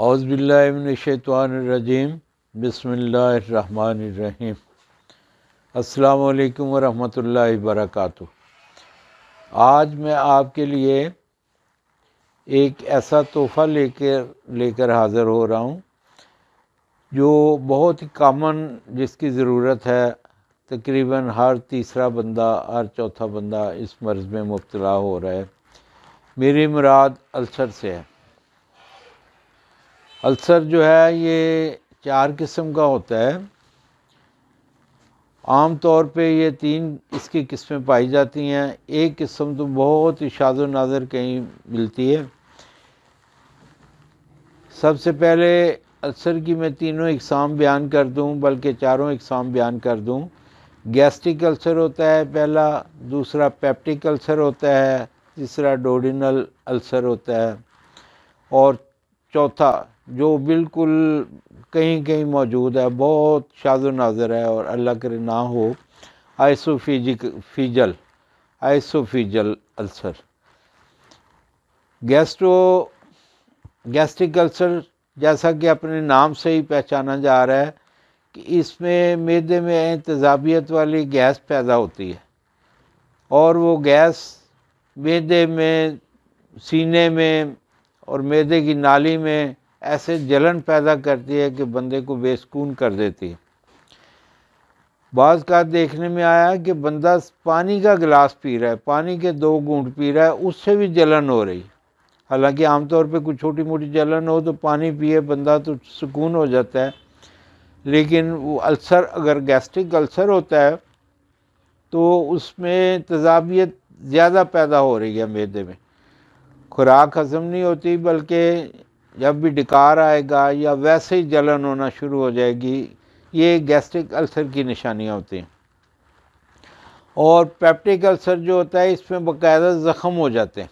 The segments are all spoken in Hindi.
हौज़बिल्लाशैतवानरजीम बसमीम अल्लाम वरहल वर्क आज मैं आपके लिए एक ऐसा तोहफ़ा लेकर लेकर हाज़र हो रहा हूँ जो बहुत ही कामन जिसकी ज़रूरत है तकरीबन हर तीसरा बंदा हर चौथा बंदा इस मर्ज़ में मुबतला हो रहा है मेरी मुराद अल्सर से है अल्सर जो है ये चार किस्म का होता है आम तौर पे ये तीन इसकी किस्में पाई जाती हैं एक किस्म तो बहुत ही शादो नाजर कहीं मिलती है सबसे पहले अल्सर की मैं तीनों इकसाम बयान कर दूं बल्कि चारों इकसाम बयान कर दूं गैस्ट्रिक अल्सर होता है पहला दूसरा पेप्टिक अल्सर होता है तीसरा डोडिनल अल्सर होता है और चौथा जो बिल्कुल कहीं कहीं मौजूद है बहुत शाज नाजर है और अल्लाह करे ना हो आइसोफीजिक फीजल oesophageal ulcer gastro gastric ulcer जैसा कि अपने नाम से ही पहचाना जा रहा है कि इसमें मैदे में तज़ाबियत वाली गैस पैदा होती है और वो गैस मैदे में सीने में और मैदे की नाली में ऐसे जलन पैदा करती है कि बंदे को बेसकून कर देती है बाज़ का देखने में आया कि बंदा पानी का गिलास पी रहा है पानी के दो घूट पी रहा है उससे भी जलन हो रही हालांकि आमतौर पे कुछ छोटी मोटी जलन हो तो पानी पिए बंदा तो सुकून हो जाता है लेकिन वो अल्सर अगर गैस्ट्रिक अल्सर होता है तो उसमें तजाबियत ज़्यादा पैदा हो रही है मैदे में खुराक हजम नहीं होती बल्कि जब भी डिकार आएगा या वैसे ही जलन होना शुरू हो जाएगी ये गैस्ट्रिक अल्सर की निशानियाँ होती हैं और पेप्टिक अल्सर जो होता है इसमें बाकायदा ज़ख़म हो जाते हैं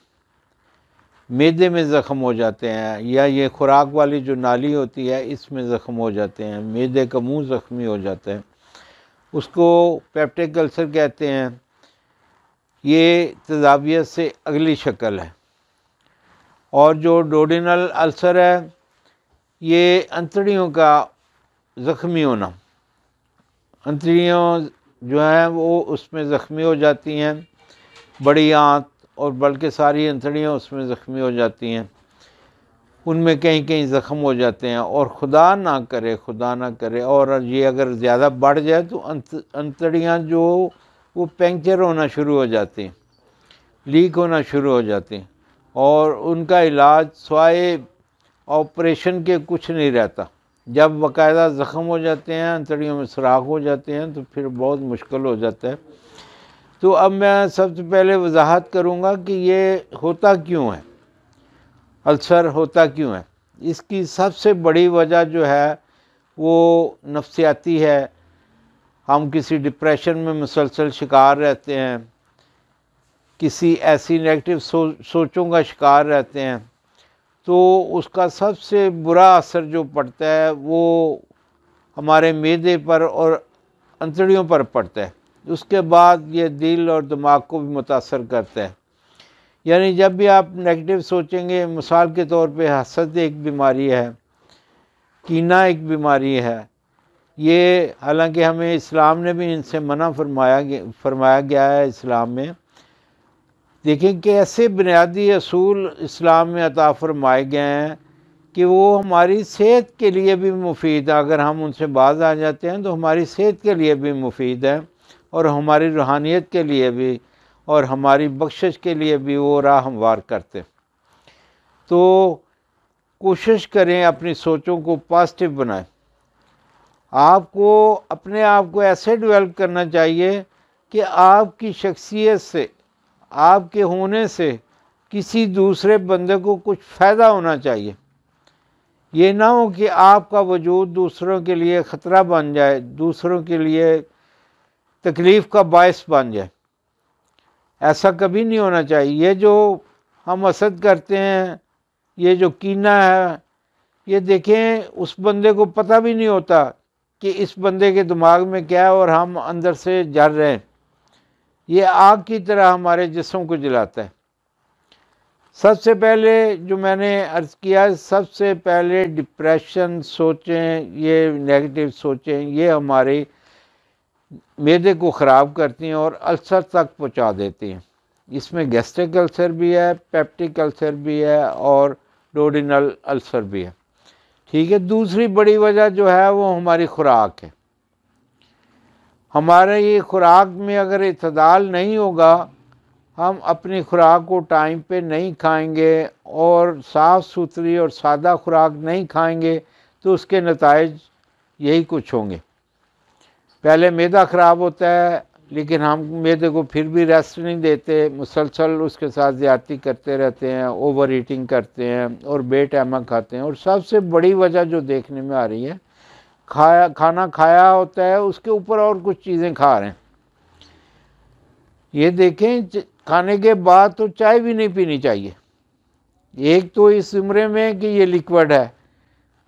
मैदे में ज़ख़म हो जाते हैं या ये खुराक वाली जो नाली होती है इसमें ज़ख़म हो जाते हैं मैदे का मुंह जख्मी हो जाते हैं उसको पेप्टिक अल्सर कहते हैं ये तजावियत से अगली शक्ल है और जो डोडिनल अल्सर है ये अंतड़ियों का ज़ख्मी होना अंतड़ियों जो हैं वो उसमें ज़ख्मी हो जाती हैं बड़ी आंत और बल्कि सारी अंतड़ियाँ उसमें ज़ख्मी हो जाती हैं उनमें कहीं कहीं ज़ख्म हो जाते हैं और खुदा ना करे खुदा ना करे और ये अगर ज़्यादा बढ़ जाए तो अंत अंतड़ियाँ जो वो पेंचर होना शुरू हो जाती हैं लीक होना शुरू हो जाती हैं और उनका इलाज सवाए ऑपरेशन के कुछ नहीं रहता जब बाकायदा ज़ख़म हो जाते हैं अंतड़ियों में सुराख हो जाते हैं तो फिर बहुत मुश्किल हो जाता है तो अब मैं सबसे पहले वजाहत करूँगा कि ये होता क्यों है अल्सर होता क्यों है इसकी सबसे बड़ी वजह जो है वो नफसियाती है हम किसी डिप्रेशन में मुसलसल शिकार रहते हैं किसी ऐसी नेगेटिव सोच सोचों का शिकार रहते हैं तो उसका सबसे बुरा असर जो पड़ता है वो हमारे मैदे पर और अंतड़ियों पर पड़ता है उसके बाद ये दिल और दिमाग को भी मुतासर करता है यानी जब भी आप नेगेटिव सोचेंगे मिसाल के तौर पे हसद एक बीमारी है कीना एक बीमारी है ये हालांकि हमें इस्लाम ने भी इनसे मना फरमाया फरमाया गया है इस्लाम में देखें कि ऐसे बुनियादी असूल इस्लाम में अता फरमाए गए हैं कि वो हमारी सेहत के लिए भी मुफीद है अगर हम उनसे बाज आ जाते हैं तो हमारी सेहत के लिए भी मुफीद है और हमारी रूहानियत के लिए भी और हमारी बख्शिश के लिए भी वो राह हमवार करते तो कोशिश करें अपनी सोचों को पॉजिटिव बनाएं आपको अपने आप को ऐसे डेवलप करना चाहिए कि आपकी शख्सियत से आपके होने से किसी दूसरे बंदे को कुछ फ़ायदा होना चाहिए ये ना हो कि आपका वजूद दूसरों के लिए ख़तरा बन जाए दूसरों के लिए तकलीफ़ का बायस बन जाए ऐसा कभी नहीं होना चाहिए ये जो हम असद करते हैं ये जो कीना है ये देखें उस बंदे को पता भी नहीं होता कि इस बंदे के दिमाग में क्या है और हम अंदर से जर रहे हैं ये आग की तरह हमारे जिसम को जलाता है सबसे पहले जो मैंने अर्ज़ किया सबसे पहले डिप्रेशन सोचें ये नेगेटिव सोचें ये हमारे मेदे को ख़राब करती हैं और अल्सर तक पहुंचा देती हैं इसमें गैस्ट्रिक अल्सर भी है पेप्टिक अल्सर भी है और डोडिनल अल्सर भी है ठीक है दूसरी बड़ी वजह जो है वो हमारी खुराक है हमारे ये खुराक में अगर इतदाल नहीं होगा हम अपनी खुराक को टाइम पे नहीं खाएंगे और साफ़ सुथरी और सादा खुराक नहीं खाएंगे तो उसके नतज यही कुछ होंगे पहले मैदा ख़राब होता है लेकिन हम मैदे को फिर भी रेस्ट नहीं देते मुसलसल उसके साथ ज़्यादती करते रहते हैं ओवर ईटिंग करते हैं और बेटैमा खाते हैं और सबसे बड़ी वजह जो देखने में आ रही है खाया खाना खाया होता है उसके ऊपर और कुछ चीज़ें खा रहे हैं ये देखें खाने के बाद तो चाय भी नहीं पीनी चाहिए एक तो इस उम्र में कि ये लिक्विड है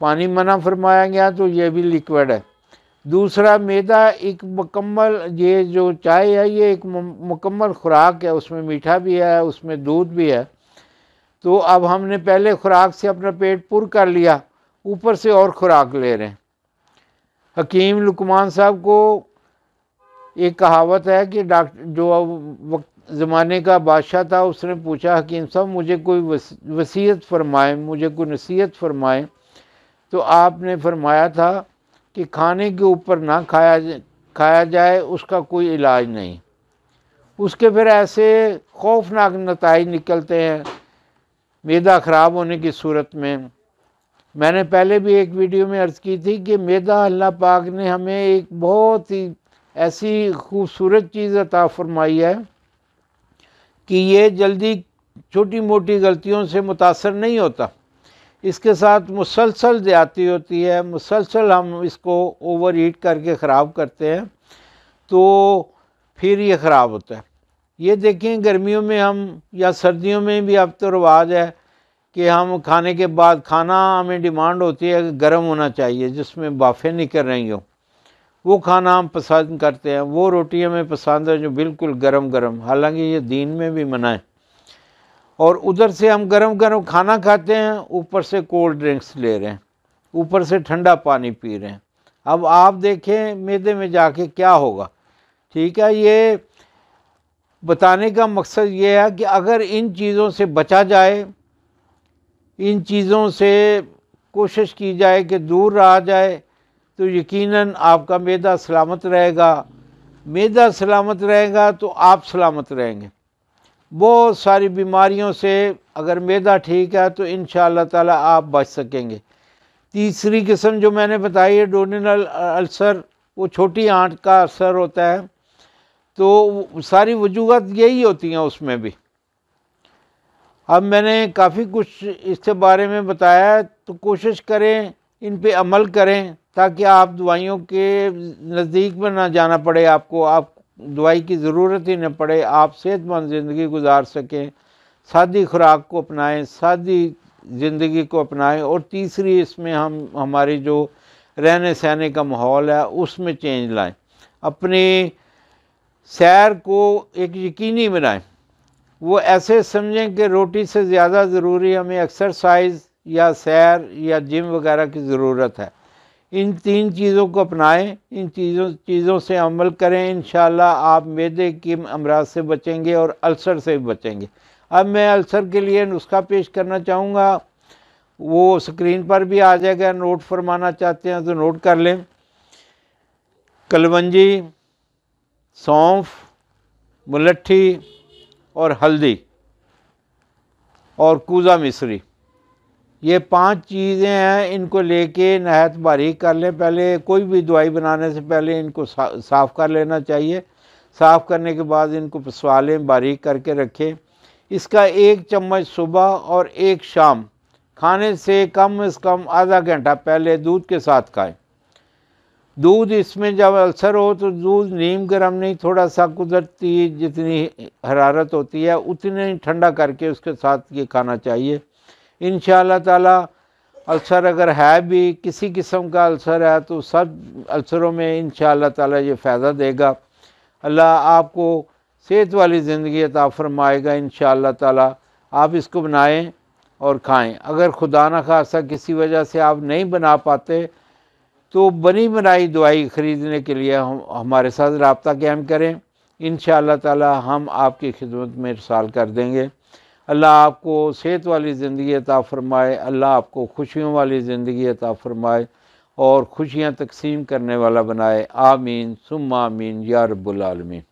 पानी मना फरमाया गया तो ये भी लिक्विड है दूसरा मैदा एक मकम्मल ये जो चाय है ये एक मकम्मल खुराक है उसमें मीठा भी है उसमें दूध भी है तो अब हमने पहले खुराक से अपना पेट पुर कर लिया ऊपर से और खुराक ले रहे हैं हकीम लुकमान साहब को एक कहावत है कि डॉक्टर जो वक्त ज़माने का बादशाह था उसने पूछा हकीम साहब मुझे कोई वसीयत फरमाए मुझे कोई नसीहत फरमाए तो आपने फरमाया था कि खाने के ऊपर ना खाया खाया जाए उसका कोई इलाज नहीं उसके फिर ऐसे खौफनाक नतज निकलते हैं मैदा ख़राब होने की सूरत में मैंने पहले भी एक वीडियो में अर्ज़ की थी कि मेदा अल्लाह पाक ने हमें एक बहुत ही ऐसी खूबसूरत चीज़ अता फरमाई है कि ये जल्दी छोटी मोटी गलतियों से मुतासर नहीं होता इसके साथ मुसलसल ज़्यादती होती है मुसलसल हम इसको ओवर हीट करके ख़राब करते हैं तो फिर ये ख़राब होता है ये देखें गर्मियों में हम या सर्दियों में भी अब तो रवाज है कि हम खाने के बाद खाना हमें डिमांड होती है गर्म होना चाहिए जिसमें बाफे निकल रही हो वो खाना हम पसंद करते हैं वो रोटी हमें पसंद है जो बिल्कुल गर्म गर्म हालांकि ये दीन में भी मना है और उधर से हम गर्म गर्म खाना खाते हैं ऊपर से कोल्ड ड्रिंक्स ले रहे हैं ऊपर से ठंडा पानी पी रहे हैं अब आप देखें मैदे में जाके क्या होगा ठीक है ये बताने का मकसद ये है कि अगर इन चीज़ों से बचा जाए इन चीज़ों से कोशिश की जाए कि दूर रहा जाए तो यकीनन आपका मैदा सलामत रहेगा मैदा सलामत रहेगा तो आप सलामत रहेंगे बहुत सारी बीमारियों से अगर मैदा ठीक है तो इन ताला आप बच सकेंगे तीसरी किस्म जो मैंने बताई है डोनिनल अल्सर वो छोटी आँट का असर होता है तो सारी वजूहत यही होती हैं उसमें भी अब मैंने काफ़ी कुछ इसके बारे में बताया तो कोशिश करें इन पे अमल करें ताकि आप दवाइयों के नज़दीक में ना जाना पड़े आपको आप दवाई की ज़रूरत ही न पड़े आप सेहतमंद ज़िंदगी गुजार सकें सादी खुराक को अपनाएं सादी ज़िंदगी को अपनाएं और तीसरी इसमें हम हमारी जो रहने सहने का माहौल है उसमें चेंज लाएं अपने सैर को एक यकीनी बनाएं वो ऐसे समझें कि रोटी से ज़्यादा ज़रूरी हमें एक्सरसाइज या सैर या जिम वगैरह की ज़रूरत है इन तीन चीज़ों को अपनाएं इन चीज़ों चीज़ों से अमल करें इन आप मेदे के अमराज से बचेंगे और अल्सर से बचेंगे अब मैं अल्सर के लिए नुस्खा पेश करना चाहूँगा वो स्क्रीन पर भी आ जाएगा नोट फरमाना चाहते हैं तो नोट कर लें कलवंजी सौंफ मुलट्ठी और हल्दी और कूज़ा मिश्री ये पांच चीज़ें हैं इनको लेके नहायत बारीक कर लें पहले कोई भी दवाई बनाने से पहले इनको सा, साफ़ कर लेना चाहिए साफ़ करने के बाद इनको पिसवा लें बारीक करके रखें इसका एक चम्मच सुबह और एक शाम खाने से कम से कम आधा घंटा पहले दूध के साथ खाएं दूध इसमें जब अल्सर हो तो दूध नीम गर्म नहीं थोड़ा सा कुदरती जितनी हरारत होती है ही ठंडा करके उसके साथ ये खाना चाहिए इन ताला अल्सर अगर है भी किसी किस्म का अल्सर है तो सब अल्सरों में इन ताला ये फ़ायदा देगा अल्लाह आपको सेहत वाली ज़िंदगी अता फरमाएगा इन ताला आप इसको बनाएं और खाएं अगर खुदा न खासा किसी वजह से आप नहीं बना पाते तो बनी बनाई दवाई ख़रीदने के लिए हम हमारे साथ रबता क़ायम करें इन ताला हम आपकी खिदमत में इसाल कर देंगे अल्लाह आपको सेहत वाली ज़िंदगी अता फ़रमाए अल्लाह आपको खुशियों वाली ज़िंदगी अता फ़रमाए और खुशियाँ तकसीम करने वाला बनाए आमीन सुम आमीन या रबालमीन